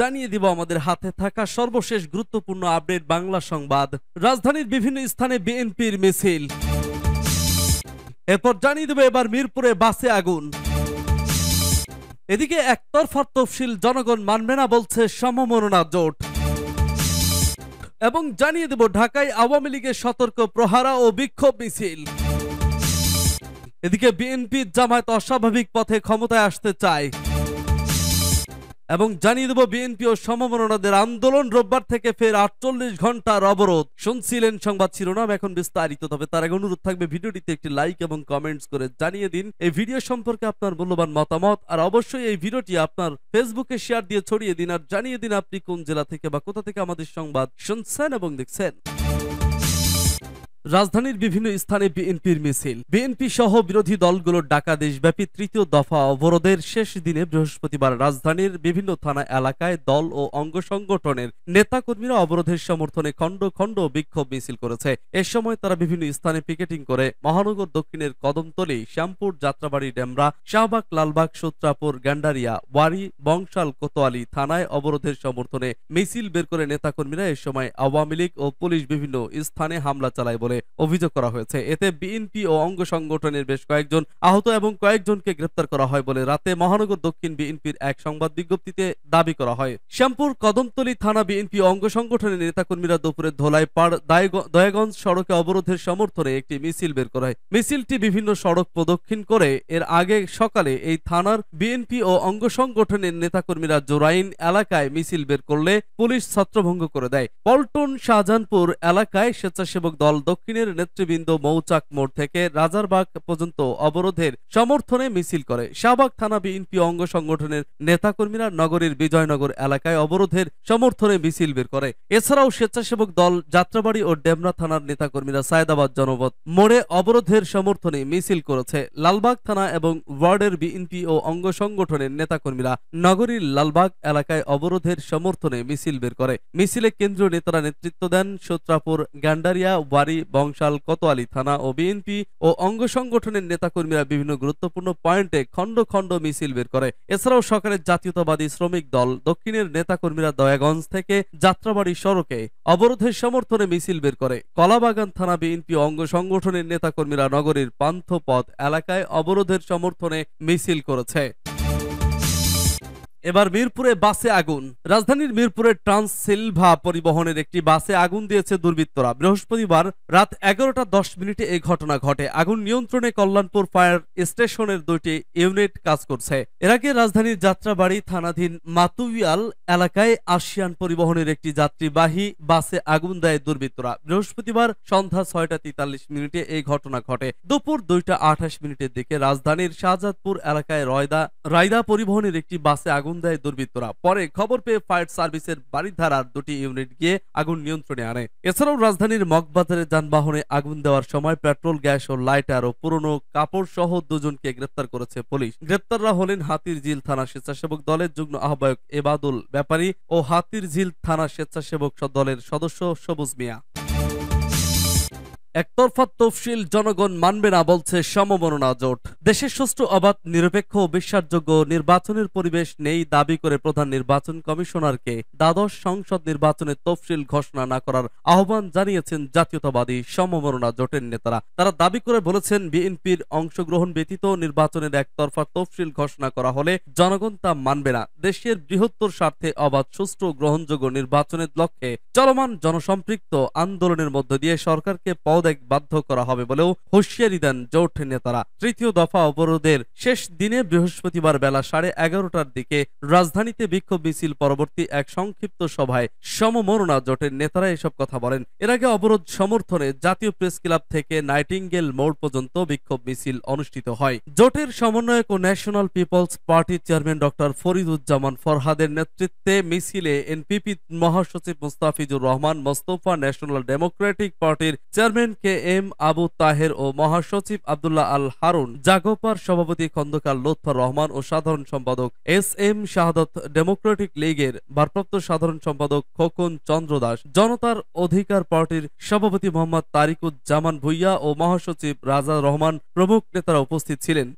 জানিয়ে দিব আমাদের হাতে থাকা সর্বশেষ গুরুত্বপূর্ণ আপডেট বাংলা সংবাদ রাজধানীর বিভিন্ন স্থানে বিএনপির মিছিল এরপর জানিয়ে দেবে এবার মিরপুরে বাসে আগুন এদিকে একতরফা তফসিল জনগণ মানবে না বলছে সমমরণা জোট এবং জানিয়ে দেব ঢাকায় আওয়ামী লীগের সতর্ক প্রহারা ও বিক্ষোভ মিছিল এদিকে বিএনপি জামায়াত অস্বাভাবিক পথে ক্ষমতায় আসতে চায় এবং জানিয়ে দেব বিএনপি ও সমমনোনাদের আন্দোলন রোববার থেকে ফের আটচল্লিশ ঘন্টার অবরোধ শুনছিলেন সংবাদ শিরোনাম এখন বিস্তারিত তবে তার আগে অনুরোধ থাকবে ভিডিওটিতে একটি লাইক এবং কমেন্টস করে জানিয়ে দিন এই ভিডিও সম্পর্কে আপনার মূল্যবান মতামত আর অবশ্যই এই ভিডিওটি আপনার ফেসবুকে শেয়ার দিয়ে ছড়িয়ে দিন আর জানিয়ে দিন আপনি কোন জেলা থেকে বা কোথা থেকে আমাদের সংবাদ শুনছেন এবং দেখছেন রাজধানীর বিভিন্ন স্থানে বিএনপির মিছিল বিএনপি সহ বিরোধী দলগুলোর ডাকা দেশব্যাপী তৃতীয় দফা অবরোধের শেষ দিনে বৃহস্পতিবার রাজধানীর বিভিন্ন থানা এলাকায় দল ও অঙ্গ সংগঠনের নেতাকর্মীরা অবরোধের সমর্থনে খণ্ড খণ্ড বিক্ষোভ মিছিল করেছে এ সময় তারা বিভিন্ন স্থানে পিকেটিং করে মহানগর দক্ষিণের কদমতলি শ্যামপুর যাত্রাবাড়ি ডেমরা শাহবাগ লালবাগ সূত্রাপুর গ্যান্ডারিয়া ওয়ারি বংশাল কোতোয়ালি থানায় অবরোধের সমর্থনে মিছিল বের করে নেতাকর্মীরা এ সময় আওয়ামী লীগ ও পুলিশ বিভিন্ন স্থানে হামলা চালায় বলে বলে অভিযোগ করা হয়েছে এতে বিএনপি ও অঙ্গ সংগঠনের বেশ কয়েকজন আহত এবং কয়েকজনকে গ্রেপ্তার করা হয় বলে রাতে মহানগর দক্ষিণ বিএনপির এক সংবাদ বিজ্ঞপ্তিতে দাবি করা হয় শ্যামপুর কদমতলী থানা বিএনপি অঙ্গ সংগঠনের নেতাকর্মীরা দুপুরে ধোলাই পাড় দয়াগঞ্জ সড়কে অবরোধের সমর্থনে একটি মিছিল বের করা হয় মিছিলটি বিভিন্ন সড়ক প্রদক্ষিণ করে এর আগে সকালে এই থানার বিএনপি ও অঙ্গ সংগঠনের নেতাকর্মীরা জোরাইন এলাকায় মিছিল বের করলে পুলিশ ছত্রভঙ্গ করে দেয় পল্টন শাহজাহানপুর এলাকায় স্বেচ্ছাসেবক দল দক্ষিণ দক্ষিণের নেতৃবৃন্দ মৌচাক মোড় থেকে রাজারবাগ পর্যন্ত অবরোধের সমর্থনে মিছিল করে শাহবাগ থানা বিএনপি অঙ্গ সংগঠনের নেতাকর্মীরা নগরীর বিজয়নগর এলাকায় অবরোধের সমর্থনে মিছিল বের করে এছাড়াও স্বেচ্ছাসেবক দল যাত্রাবাড়ি ও ডেমরা থানার নেতাকর্মীরা সায়দাবাদ জনপদ মোড়ে অবরোধের সমর্থনে মিছিল করেছে লালবাগ থানা এবং ওয়ার্ডের বিএনপি ও অঙ্গ সংগঠনের নেতাকর্মীরা নগরীর লালবাগ এলাকায় অবরোধের সমর্থনে মিছিল বের করে মিছিলে কেন্দ্রীয় নেতারা নেতৃত্ব দেন সোত্রাপুর গান্ডারিয়া বাড়ি বংশাল কোতোয়ালি থানা ও বিএনপি ও অঙ্গ সংগঠনের নেতাকর্মীরা বিভিন্ন গুরুত্বপূর্ণ পয়েন্টে খণ্ড খণ্ড মিছিল বের করে এছাড়াও সরকারের জাতীয়তাবাদী শ্রমিক দল দক্ষিণের নেতাকর্মীরা দয়াগঞ্জ থেকে যাত্রাবাড়ি সড়কে অবরোধের সমর্থনে মিছিল বের করে কলাবাগান থানা বিএনপি অঙ্গ সংগঠনের নেতাকর্মীরা নগরীর পান্থপথ এলাকায় অবরোধের সমর্থনে মিছিল করেছে এবার মিরপুরে বাসে আগুন রাজধানীর মিরপুরে ট্রান্সিলভা পরিবহনের একটি বাসে আগুন দিয়েছে দুর্বৃত্তরা বৃহস্পতিবার রাত এগারোটা দশ মিনিটে এই ঘটনা ঘটে আগুন নিয়ন্ত্রণে কল্যাণপুর ফায়ার স্টেশনের দুইটি ইউনিট কাজ করছে এর আগে রাজধানীর যাত্রাবাড়ি থানাধীন মাতুইয়াল এলাকায় আসিয়ান পরিবহনের একটি যাত্রীবাহী বাসে আগুন দেয় দুর্বৃত্তরা বৃহস্পতিবার সন্ধ্যা ছয়টা তেতাল্লিশ মিনিটে এই ঘটনা ঘটে দুপুর দুইটা আঠাশ মিনিটের দিকে রাজধানীর শাহজাদপুর এলাকায় রয়দা রায়দা পরিবহনের একটি বাসে আগুন আগুন দেয় দুর্বৃত্তরা পরে খবর পেয়ে ফায়ার সার্ভিসের বাড়ির ধারার দুটি ইউনিট গিয়ে আগুন নিয়ন্ত্রণে আনে এছাড়াও রাজধানীর মগবাজারে যানবাহনে আগুন দেওয়ার সময় পেট্রোল গ্যাস ও লাইটার ও পুরনো কাপড় সহ দুজনকে গ্রেপ্তার করেছে পুলিশ গ্রেপ্তাররা হলেন হাতির ঝিল থানা স্বেচ্ছাসেবক দলের যুগ্ম আহ্বায়ক এবাদুল ব্যাপারী ও হাতির ঝিল থানা স্বেচ্ছাসেবক দলের সদস্য সবুজ মিয়া একতরফা তফসিল জনগণ মানবে না বলছে সমমননা জোট দেশের সুষ্ঠু অবাধ নিরপেক্ষ ও বিশ্বাসযোগ্য নির্বাচনের পরিবেশ নেই দাবি করে প্রধান নির্বাচন কমিশনারকে দ্বাদশ সংসদ নির্বাচনে তফসিল ঘোষণা না করার আহ্বান জানিয়েছেন জাতীয়তাবাদী সমমননা জোটের নেতারা তারা দাবি করে বলেছেন বিএনপির অংশগ্রহণ ব্যতীত নির্বাচনের একতরফা তফসিল ঘোষণা করা হলে জনগণ তা মানবে না দেশের বৃহত্তর স্বার্থে অবাধ সুষ্ঠু গ্রহণযোগ্য নির্বাচনের লক্ষ্যে চলমান জনসম্পৃক্ত আন্দোলনের মধ্য দিয়ে সরকারকে পদ পদত্যাগ বাধ্য করা হবে বলেও হুঁশিয়ারি দেন জোট নেতারা তৃতীয় দফা অবরোধের শেষ দিনে বৃহস্পতিবার বেলা সাড়ে এগারোটার দিকে রাজধানীতে বিক্ষোভ মিছিল পরবর্তী এক সংক্ষিপ্ত সভায় সমমরণা জোটের নেতারা এসব কথা বলেন এর আগে অবরোধ সমর্থনে জাতীয় প্রেস ক্লাব থেকে নাইটিঙ্গেল মোড় পর্যন্ত বিক্ষোভ মিছিল অনুষ্ঠিত হয় জোটের সমন্বয়ক ও ন্যাশনাল পিপলস পার্টির চেয়ারম্যান ডক্টর ফরিদুজ্জামান ফরহাদের নেতৃত্বে মিছিলে এনপিপি মহাসচিব মুস্তাফিজুর রহমান মোস্তফা ন্যাশনাল ডেমোক্রেটিক পার্টির chairman K M Abu Taher ও মহাসচিব আবদুল্লাহ আল হারুন জাগোপার সভাপতি খন্দকার লোৎফর রহমান ও সাধারণ সম্পাদক এস এম শাহাদত ডেমোক্রেটিক লীগের ভারপ্রাপ্ত সাধারণ সম্পাদক খোকন চন্দ্র দাস জনতার অধিকার পার্টির সভাপতি মোহাম্মদ তারিকুজ্জামান ভুইয়া ও মহাসচিব রাজা রহমান প্রমুখ নেতারা উপস্থিত ছিলেন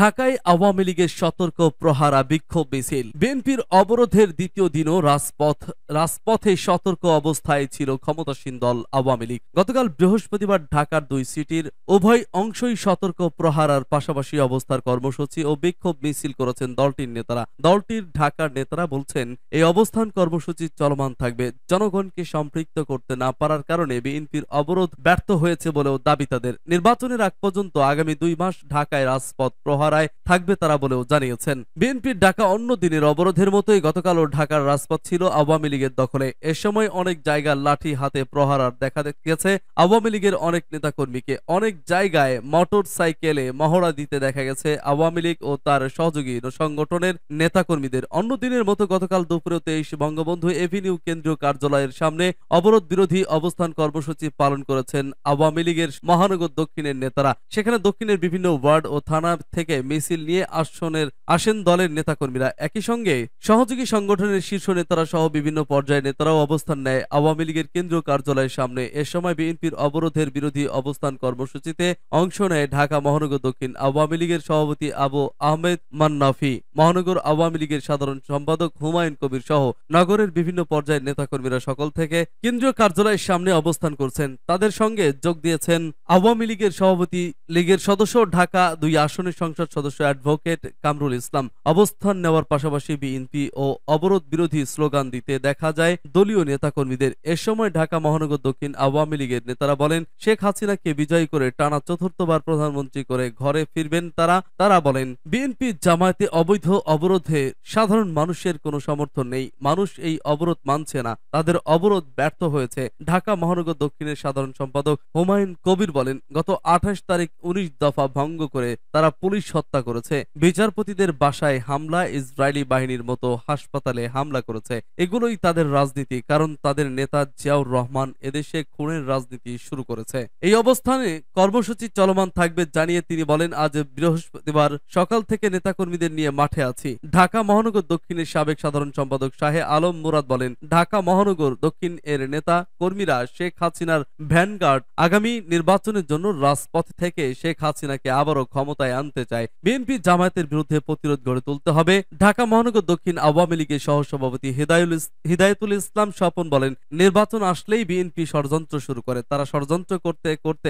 ঢাকায় আওয়ামী লীগের সতর্ক প্রহারা বিক্ষোভ মিছিল বিএনপির অবরোধের দ্বিতীয় দিনও রাজপথ রাজপথে সতর্ক অবস্থায় ছিল ক্ষমতাসীন দল আওয়ামী লীগ গতকাল বৃহস্পতিবার ঢাকার দুই সিটির উভয় অংশই সতর্ক প্রহারার পাশাপাশি অবস্থার কর্মসূচি ও বিক্ষোভ মিছিল করেছেন দলটির নেতারা দলটির ঢাকার নেতারা বলছেন এই অবস্থান কর্মসূচি চলমান থাকবে জনগণকে সম্পৃক্ত করতে না পারার কারণে বিএনপির অবরোধ ব্যর্থ হয়েছে বলেও দাবি তাদের নির্বাচনের আগ পর্যন্ত আগামী দুই মাস ঢাকায় রাজপথ প্রহারায় থাকবে তারা বলেও জানিয়েছেন বিএনপির ডাকা অন্য দিনের অবরোধের মতোই গতকালও ঢাকার রাজপথ ছিল আওয়ামী লীগের দখলে এ সময় অনেক জায়গা লাঠি হাতে প্রহার আর দেখা গেছে আওয়ামী লীগের অনেক নেতাকর্মীকে অনেক জায়গায় মোটর সাইকেলে মহড়া দিতে দেখা গেছে আওয়ামী লীগ ও তার সহযোগী সংগঠনের নেতাকর্মীদের অন্য দিনের মতো গতকাল দুপুরে তেইশ বঙ্গবন্ধু এভিনিউ কেন্দ্রীয় কার্যালয়ের সামনে অবরোধ বিরোধী অবস্থান কর্মসূচি পালন করেছেন আওয়ামী লীগের মহানগর দক্ষিণের নেতারা সেখানে দক্ষিণের বিভিন্ন ওয়ার্ড ও থানা থেকে থেকে মিছিল নিয়ে আসনের আসেন দলের নেতাকর্মীরা একই সঙ্গে সহযোগী সংগঠনের শীর্ষ নেতারা সহ বিভিন্ন পর্যায়ে নেতারাও অবস্থান নেয় আওয়ামী লীগের কেন্দ্রীয় কার্যালয়ের সামনে এ সময় বিএনপির অবরোধের বিরোধী অবস্থান কর্মসূচিতে অংশ নেয় ঢাকা মহানগর দক্ষিণ আওয়ামী লীগের সভাপতি আবু আহমেদ মান্নাফি মহানগর আওয়ামী লীগের সাধারণ সম্পাদক হুমায়ুন কবির সহ নগরের বিভিন্ন পর্যায়ের নেতাকর্মীরা সকল থেকে কেন্দ্রীয় কার্যালয়ের সামনে অবস্থান করছেন তাদের সঙ্গে যোগ দিয়েছেন আওয়ামী লীগের সভাপতি লীগের সদস্য ঢাকা দুই আসনের সংসদ সংসদ সদস্য অ্যাডভোকেট কামরুল ইসলাম অবস্থান নেওয়ার পাশাপাশি বিএনপি ও অবরোধ বিরোধী স্লোগান দিতে দেখা যায় দলীয় নেতাকর্মীদের এ সময় ঢাকা মহানগর দক্ষিণ আওয়ামী লীগের নেতারা বলেন শেখ হাসিনাকে বিজয়ী করে টানা চতুর্থবার প্রধানমন্ত্রী করে ঘরে ফিরবেন তারা তারা বলেন বিএনপি জামায়াতে অবৈধ অবরোধে সাধারণ মানুষের কোনো সমর্থন নেই মানুষ এই অবরোধ মানছে না তাদের অবরোধ ব্যর্থ হয়েছে ঢাকা মহানগর দক্ষিণের সাধারণ সম্পাদক হুমায়ুন কবির বলেন গত আঠাশ তারিখ উনিশ দফা ভঙ্গ করে তারা পুলিশ পুলিশ হত্যা করেছে বিচারপতিদের বাসায় হামলা ইসরায়েলি বাহিনীর মতো হাসপাতালে হামলা করেছে এগুলোই তাদের রাজনীতি কারণ তাদের নেতা জিয়াউর রহমান এদেশে খুনের রাজনীতি শুরু করেছে এই অবস্থানে কর্মসূচি চলমান থাকবে জানিয়ে তিনি বলেন আজ বৃহস্পতিবার সকাল থেকে নেতাকর্মীদের নিয়ে মাঠে আছি ঢাকা মহানগর দক্ষিণের সাবেক সাধারণ সম্পাদক শাহে আলম মুরাদ বলেন ঢাকা মহানগর দক্ষিণ এর নেতা কর্মীরা শেখ হাসিনার ভ্যানগার্ড আগামী নির্বাচনের জন্য রাজপথ থেকে শেখ হাসিনাকে আবারও ক্ষমতায় আনতে করতে চায় বিএনপি জামায়াতের বিরুদ্ধে প্রতিরোধ গড়ে তুলতে হবে ঢাকা মহানগর দক্ষিণ আওয়ামী লীগের সহসভাপতি হেদায়ুল হিদায়তুল ইসলাম স্বপন বলেন নির্বাচন আসলেই বিএনপি ষড়যন্ত্র শুরু করে তারা ষড়যন্ত্র করতে করতে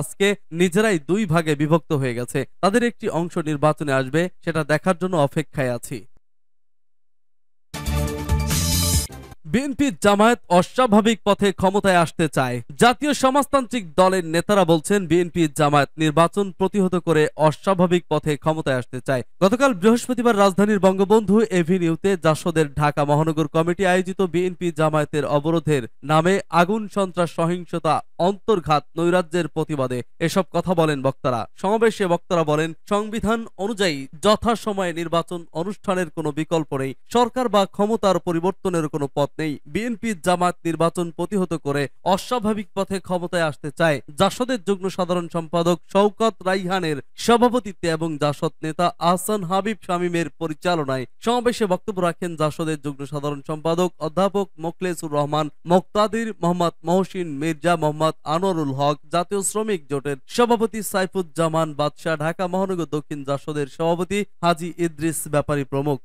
আজকে নিজেরাই দুই ভাগে বিভক্ত হয়ে গেছে তাদের একটি অংশ নির্বাচনে আসবে সেটা দেখার জন্য অপেক্ষায় আছি বিএনপি জামায়াত অস্বাভাবিক পথে ক্ষমতায় আসতে চায় জাতীয় সমাজতান্ত্রিক দলের নেতারা বলছেন বিএনপি জামায়াত নির্বাচন প্রতিহত করে অস্বাভাবিক পথে ক্ষমতায় আসতে চায় গতকাল বৃহস্পতিবার রাজধানীর বঙ্গবন্ধু এভিনিউতে জাসদের ঢাকা মহানগর কমিটি আয়োজিত বিএনপি জামায়াতের অবরোধের নামে আগুন সন্ত্রাস সহিংসতা অন্তর্ঘাত নৈরাজ্যের প্রতিবাদে এসব কথা বলেন বক্তারা সমাবেশে বক্তারা বলেন সংবিধান অনুযায়ী যথাসময়ে নির্বাচন অনুষ্ঠানের কোনো বিকল্প নেই সরকার বা ক্ষমতার পরিবর্তনের কোনো পথ নেই বিএনপি জামাত নির্বাচন প্রতিহত করে অস্বাভাবিক পথে ক্ষমতায় আসতে চায় জাসদের যুগ্ম সাধারণ সম্পাদক শৌকত রাইহানের সভাপতিত্বে এবং জাসদ নেতা আহসান হাবিব শামিমের পরিচালনায় সমাবেশে বক্তব্য রাখেন জাসদের যুগ্ম সাধারণ সম্পাদক অধ্যাপক মোখলেসুর রহমান মোক্তাদির মোহাম্মদ মহসিন মির্জা মোহাম্মদ আনোয়ারুল হক জাতীয় শ্রমিক জোটের সভাপতি সাইফুজ্জামান বাদশাহ ঢাকা মহানগর দক্ষিণ জাসদের সভাপতি হাজি ইদ্রিস ব্যাপারী প্রমুখ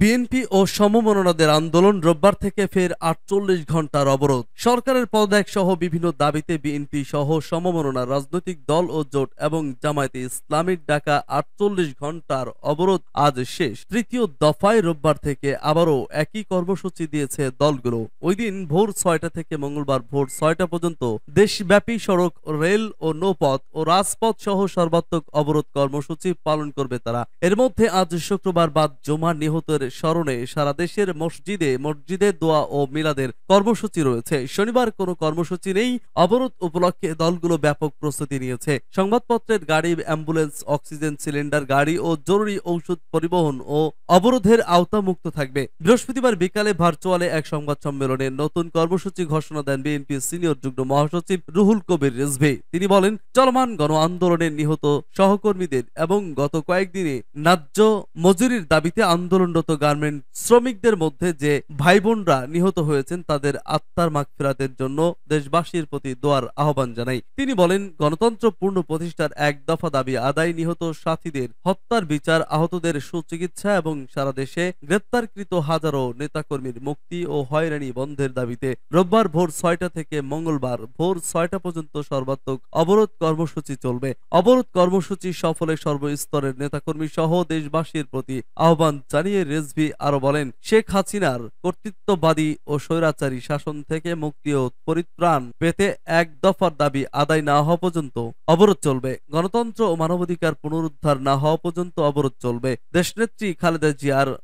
বিএনপি ও সমমনোনাদের আন্দোলন রোববার থেকে ফের আটচল্লিশ ঘন্টার অবরোধ সরকারের পদত্যাগ সহ বিভিন্ন দাবিতে বিএনপি সহ সমমনোনার রাজনৈতিক দল ও জোট এবং জামায়াতে ইসলামীর ডাকা আটচল্লিশ ঘন্টার অবরোধ আজ শেষ তৃতীয় দফায় রোববার থেকে আবারও একই কর্মসূচি দিয়েছে দলগুলো ওই দিন ভোর ছয়টা থেকে মঙ্গলবার ভোর ছয়টা পর্যন্ত দেশব্যাপী সড়ক রেল ও নৌপথ ও রাজপথ সহ সর্বাত্মক অবরোধ কর্মসূচি পালন করবে তারা এর মধ্যে আজ শুক্রবার বাদ জমা নিহত রসুলের স্মরণে সারা দেশের মসজিদে মসজিদে দোয়া ও মিলাদের কর্মসূচি রয়েছে শনিবার কোনো কর্মসূচি নেই অবরোধ উপলক্ষে দলগুলো ব্যাপক প্রস্তুতি নিয়েছে সংবাদপত্রের গাড়ি অ্যাম্বুলেন্স অক্সিজেন সিলিন্ডার গাড়ি ও জরুরি ঔষধ পরিবহন ও অবরোধের আওতামুক্ত থাকবে বৃহস্পতিবার বিকালে ভার্চুয়ালে এক সংবাদ সম্মেলনে নতুন কর্মসূচি ঘোষণা দেন বিএনপি সিনিয়র যুগ্ম মহাসচিব রুহুল কবির রেজভি তিনি বলেন চলমান গণ আন্দোলনে নিহত সহকর্মীদের এবং গত কয়েকদিনে ন্যায্য মজুরির দাবিতে আন্দোলনরত গার্মেন্ট শ্রমিকদের মধ্যে যে ভাই বোনরা নিহত হয়েছেন তাদের আত্মার মাগফিরাতের জন্য দেশবাসীর প্রতি দোয়ার আহ্বান জানাই তিনি বলেন গণতন্ত্রপূর্ণ প্রতিষ্ঠার এক দফা দাবি আদায় নিহত সাথীদের হত্যার বিচার আহতদের সুচিকিৎসা এবং সারা দেশে গ্রেপ্তারকৃত হাজারো নেতাকর্মীর মুক্তি ও হয়রানি বন্ধের দাবিতে রোববার ভোর ছয়টা থেকে মঙ্গলবার ভোর ছয়টা পর্যন্ত সর্বাত্মক অবরোধ কর্মসূচি চলবে অবরোধ কর্মসূচি সফলে সর্বস্তরের নেতাকর্মী সহ দেশবাসীর প্রতি আহ্বান জানিয়ে রেজভি আরো বলেন শেখ হাসিনার কর্তৃত্ববাদী ও স্বৈরাচারী শাসন থেকে মুক্তি ও পরিত্রাণ পেতে এক দফার দাবি আদায় না হওয়া পর্যন্ত অবরোধ চলবে গণতন্ত্র ও মানবাধিকার পুনরুদ্ধার না হওয়া পর্যন্ত অবরোধ চলবে দেশনেত্রী খালেদা জিয়ার